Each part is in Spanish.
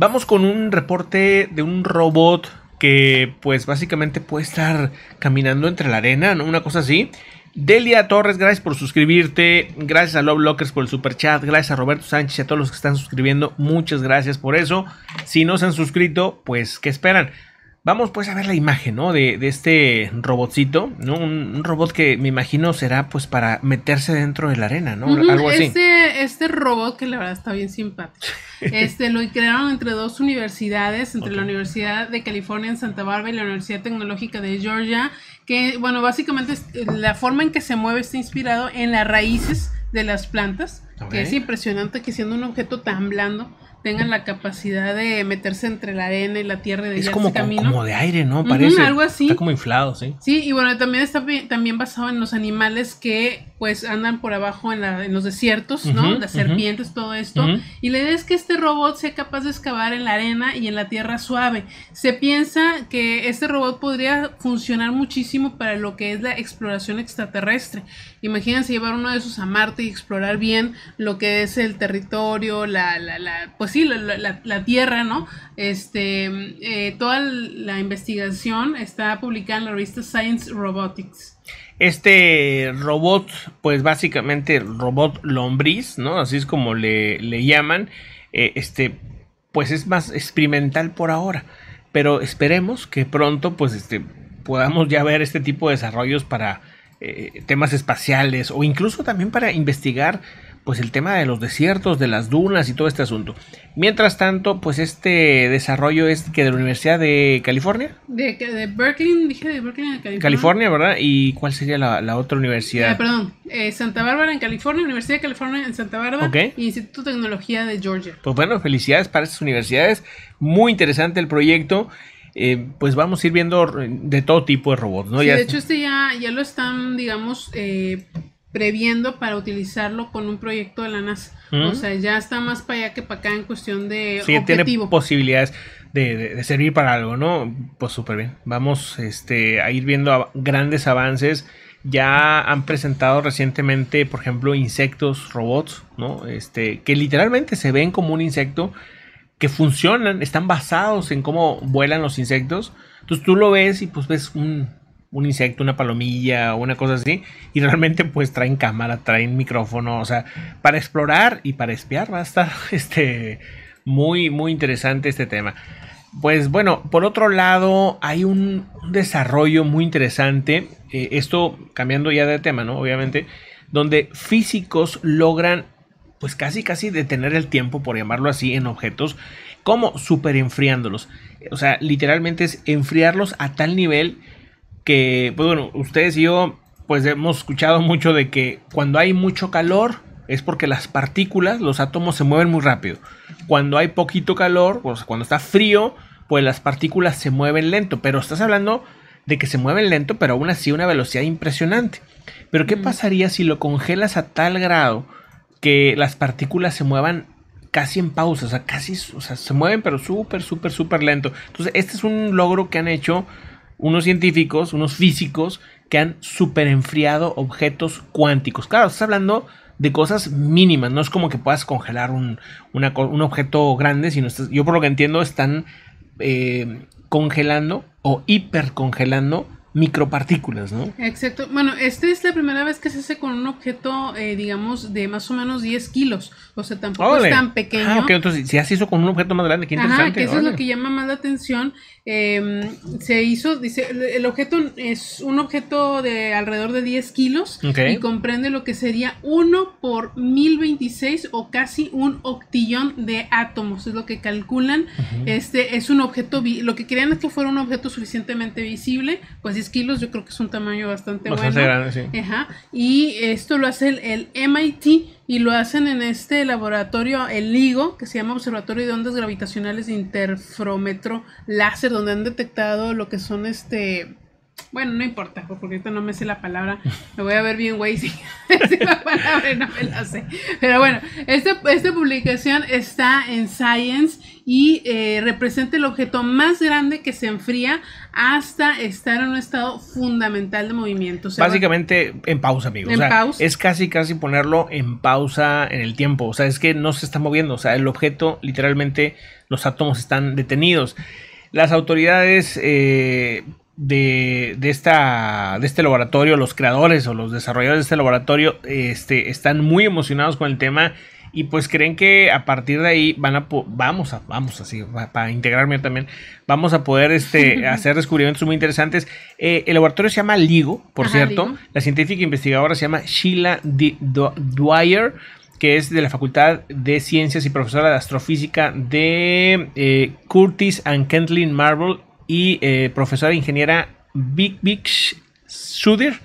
Vamos con un reporte de un robot que pues básicamente puede estar caminando entre la arena, ¿no? Una cosa así. Delia Torres, gracias por suscribirte. Gracias a Love Lockers por el super chat. Gracias a Roberto Sánchez y a todos los que están suscribiendo. Muchas gracias por eso. Si no se han suscrito, pues ¿qué esperan? Vamos pues a ver la imagen, ¿no? De, este robotcito, ¿no? Un, robot que me imagino será pues para meterse dentro de la arena, ¿no? Algo así. Este, este, robot que la verdad está bien simpático. Este lo crearon entre dos universidades, entre la Universidad de California en Santa Bárbara y la Universidad Tecnológica de Georgia, que bueno, básicamente eh, la forma en que se mueve está inspirado en las raíces de las plantas, que es impresionante que siendo un objeto tan blando tengan la capacidad de meterse entre la arena y la tierra de es como, de aire, ¿no? Parece. algo así. Está como inflado, sí. Sí, y bueno, también está también basado en los animales que pues andan por abajo en, la, los desiertos, ¿no? Las serpientes, todo esto. Y la idea es que este robot sea capaz de excavar en la arena y en la tierra suave. Se piensa que este robot podría funcionar muchísimo para lo que es la exploración extraterrestre. Imagínense llevar uno de esos a Marte y explorar bien lo que es el territorio, la, la, la pues sí, la, tierra, ¿no? Este, eh, toda la investigación está publicada en la revista Science Robotics. Este robot, pues básicamente robot lombriz, ¿no? Así es como le, llaman. Eh, este, pues es más experimental por ahora. Pero esperemos que pronto, pues, este, podamos ya ver este tipo de desarrollos para eh, temas espaciales o incluso también para investigar pues el tema de los desiertos, de las dunas y todo este asunto. Mientras tanto, pues este desarrollo es que de la Universidad de California. De, Berkeley, dije de Berkeley, California. California, ¿verdad? ¿Y cuál sería la, otra universidad? perdón, eh, Santa Bárbara en California, Universidad de California en Santa Bárbara okay. y Instituto de Tecnología de Georgia. Pues bueno, felicidades para estas universidades. Muy interesante el proyecto. Eh, pues vamos a ir viendo de todo tipo de robots, ¿no? de hecho, este ya, ya lo están, digamos, eh, previendo para utilizarlo con un proyecto de la NASA. O sea, ya está más para allá que para acá en cuestión de sí, posibilidades de, servir para algo, ¿no? Pues súper bien. Vamos este, a ir viendo grandes avances. Ya han presentado recientemente, por ejemplo, insectos, robots, ¿no? Este, que literalmente se ven como un insecto, que funcionan, están basados en cómo vuelan los insectos. Entonces tú lo ves y pues ves un, un insecto, una palomilla o una cosa así, y realmente pues traen cámara, traen micrófono, o sea, para explorar y para espiar va a estar este, muy, muy interesante este tema. Pues bueno, por otro lado, hay un, desarrollo muy interesante, eh, esto cambiando ya de tema, ¿no? Obviamente, donde físicos logran pues casi casi detener el tiempo, por llamarlo así, en objetos, como super enfriándolos. O sea, literalmente es enfriarlos a tal nivel que, pues bueno, ustedes y yo, pues hemos escuchado mucho de que cuando hay mucho calor es porque las partículas, los átomos se mueven muy rápido. Cuando hay poquito calor, pues cuando está frío, pues las partículas se mueven lento, pero estás hablando de que se mueven lento, pero aún así una velocidad impresionante. Pero ¿qué pasaría si lo congelas a tal grado que las partículas se muevan casi en pausa? O sea, casi, o sea, se mueven pero súper, súper, súper lento. Entonces, este es un logro que han hecho unos científicos, unos físicos que han superenfriado objetos cuánticos. Claro, estás hablando de cosas mínimas, no es como que puedas congelar un, objeto grande, sino estás, yo por lo que entiendo están eh, congelando o hiper hipercongelando micropartículas, ¿no? Exacto. Bueno, esta es la primera vez que se hace con un objeto, eh, digamos, de más o menos 10 kilos. O sea, tampoco es tan ah, pequeño. Ah, ok, entonces si se hizo con un objeto más grande, qué interesante. Ah, que eso es lo que llama más la atención. Em, se hizo, dice, el objeto es un objeto de alrededor de 10 kilos y comprende lo que sería 1 por 1026 o casi un octillón de átomos, es lo que calculan. Este es un objeto, lo que querían es que fuera un objeto suficientemente visible, pues es kilos, yo creo que es un tamaño bastante, bueno. Ajá. Y esto lo hace el, MIT y lo hacen en este laboratorio, el LIGO, que se llama Observatorio de Ondas Gravitacionales de Interfrómetro Láser, donde han detectado lo que son este bueno, no importa, porque esto no me sé la palabra. Me voy a ver bien, güey, si la palabra y no me la sé. Pero bueno, este, esta, publicación está en Science y eh, representa el objeto más grande que se enfría hasta estar en un estado fundamental de movimiento. Básicamente en pausa, amigos. En pausa. Es casi, casi ponerlo en pausa en el tiempo. O sea, es que no se está moviendo. O sea, el objeto, literalmente, los átomos están detenidos. Las autoridades eh, de, esta, de este laboratorio, los creadores o los desarrolladores de este laboratorio este, están muy emocionados con el tema y pues creen que a partir de ahí van a vamos a vamos así para integrarme también vamos a poder este hacer descubrimientos muy interesantes eh, el laboratorio se llama LIGO por cierto la científica investigadora se llama Sheila Dwyer que es de la Facultad de Ciencias y profesora de Astrofísica de eh, Curtis and Kentlin Marble y eh, profesora ingeniera Big Big Sudir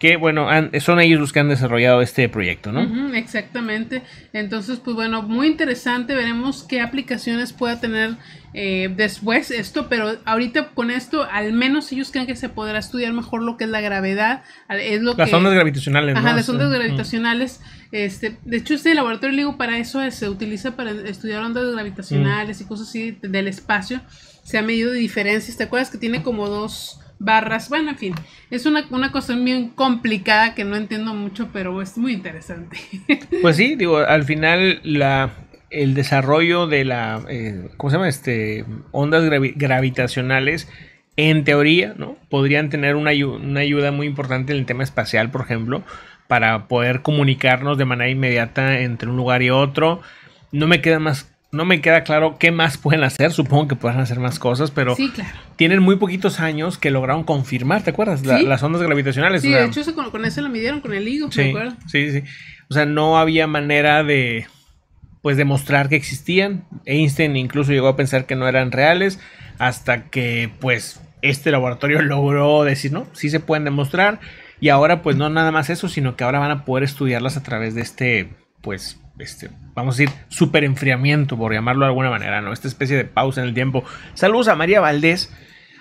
que bueno, son ellos los que han desarrollado este proyecto, ¿no? exactamente. Entonces, pues bueno, muy interesante, veremos qué aplicaciones pueda tener eh, después esto, pero ahorita con esto, al menos ellos creen que se podrá estudiar mejor lo que es la gravedad, las ondas gravitacionales. Ajá, las ondas gravitacionales. Este, de hecho, este laboratorio, digo, para eso se utiliza para estudiar ondas gravitacionales y cosas así del espacio se ha medido de diferencias. ¿Te acuerdas que tiene como dos barras? Bueno, en fin, es una, una cuestión bien complicada que no entiendo mucho, pero es muy interesante. Pues sí, digo, al final la, el desarrollo de la, eh, ¿cómo se llama? Este, ondas gravitacionales, en teoría, ¿no? Podrían tener una, una, ayuda muy importante en el tema espacial, por ejemplo, para poder comunicarnos de manera inmediata entre un lugar y otro. No me queda más no me queda claro qué más pueden hacer. Supongo que pueden hacer más cosas, pero tienen muy poquitos años que lograron confirmar, ¿te acuerdas? Las ondas gravitacionales. Sí, de hecho con, eso la midieron, con el higo, sí, Sí, sí. O sea, no había manera de pues demostrar que existían. Einstein incluso llegó a pensar que no eran reales hasta que pues este laboratorio logró decir, no, sí se pueden demostrar. Y ahora pues no nada más eso, sino que ahora van a poder estudiarlas a través de este pues este, vamos a decir, super enfriamiento, por llamarlo de alguna manera, ¿no? Esta especie de pausa en el tiempo. Saludos a María Valdés,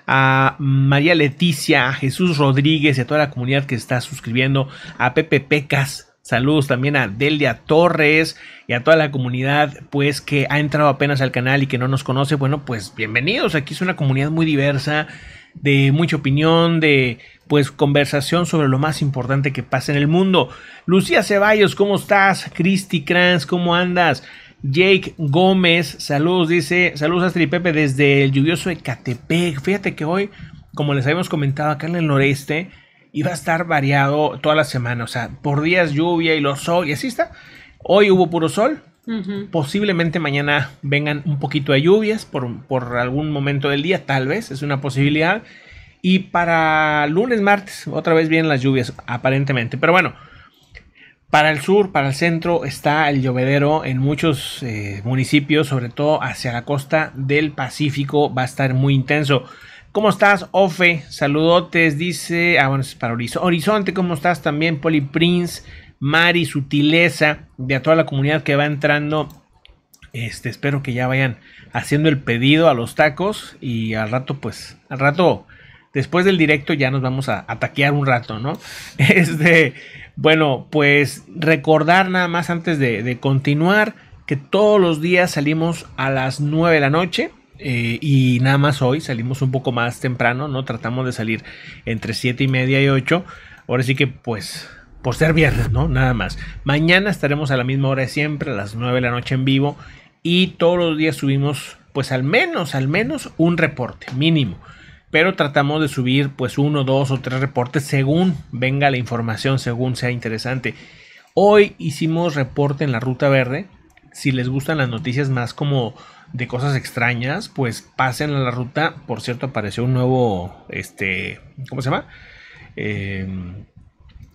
a María Leticia, a Jesús Rodríguez y a toda la comunidad que está suscribiendo, a Pepe Pecas. Saludos también a Delia Torres y a toda la comunidad, pues que ha entrado apenas al canal y que no nos conoce. Bueno, pues bienvenidos. Aquí es una comunidad muy diversa, de mucha opinión, de pues conversación sobre lo más importante que pasa en el mundo. Lucía Ceballos, ¿cómo estás? Christy Kranz, ¿cómo andas? Jake Gómez, saludos, dice, saludos Astrid y Pepe desde el lluvioso Ecatepec. Fíjate que hoy, como les habíamos comentado acá en el noreste, iba a estar variado toda la semana, o sea, por días lluvia y los sol, y así está. Hoy hubo puro sol, Posiblemente mañana vengan un poquito de lluvias por, por, algún momento del día, tal vez, es una posibilidad. Y para lunes, martes, otra vez vienen las lluvias, aparentemente. Pero bueno, para el sur, para el centro, está el llovedero en muchos eh, municipios, sobre todo hacia la costa del Pacífico, va a estar muy intenso. ¿Cómo estás, Ofe? Saludotes, dice. Ah, bueno, es para Horizonte. ¿Cómo estás también, Poli Prince? Mari, Sutileza, de a toda la comunidad que va entrando. Este, espero que ya vayan haciendo el pedido a los tacos y al rato, pues, al rato Después del directo ya nos vamos a ataquear un rato, ¿no? de este, bueno, pues recordar nada más antes de, continuar que todos los días salimos a las 9 de la noche. Eh, y nada más hoy salimos un poco más temprano, ¿no? Tratamos de salir entre 7 y media y 8. Ahora sí que pues por ser viernes, ¿no? Nada más. Mañana estaremos a la misma hora de siempre, a las 9 de la noche en vivo. Y todos los días subimos pues al menos, al menos un reporte mínimo pero tratamos de subir pues uno, dos o tres reportes según venga la información, según sea interesante. Hoy hicimos reporte en la Ruta Verde. Si les gustan las noticias más como de cosas extrañas, pues pasen a la ruta. Por cierto, apareció un nuevo, este, ¿cómo se llama? Em,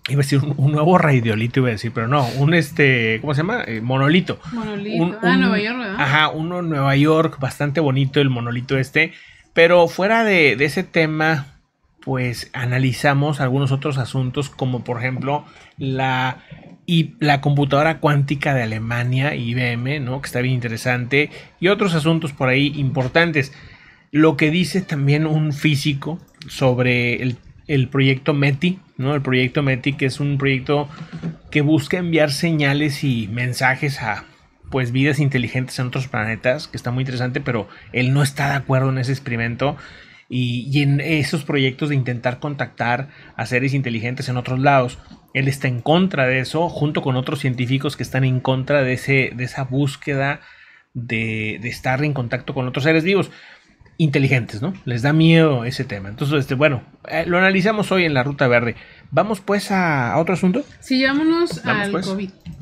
iba a decir un, nuevo radiolito, iba a decir, pero no, un este, ¿cómo se llama? Eh, monolito. Monolito. ah, Nueva York, ¿verdad? Ajá, uno en Nueva York, bastante bonito el monolito este. Pero fuera de, ese tema, pues analizamos algunos otros asuntos como por ejemplo la, y la computadora cuántica de Alemania, IBM, ¿no? que está bien interesante, y otros asuntos por ahí importantes. Lo que dice también un físico sobre el, el proyecto METI, ¿no? el proyecto METI que es un proyecto que busca enviar señales y mensajes a pues vidas inteligentes en otros planetas, que está muy interesante, pero él no está de acuerdo en ese experimento. Y, en esos proyectos de intentar contactar a seres inteligentes en otros lados. Él está en contra de eso, junto con otros científicos que están en contra de, ese, de esa búsqueda de, estar en contacto con otros seres vivos inteligentes, ¿no? Les da miedo ese tema. Entonces, este, bueno, eh, lo analizamos hoy en la Ruta Verde. Vamos pues a, otro asunto. Sí, vámonos al pues. COVID.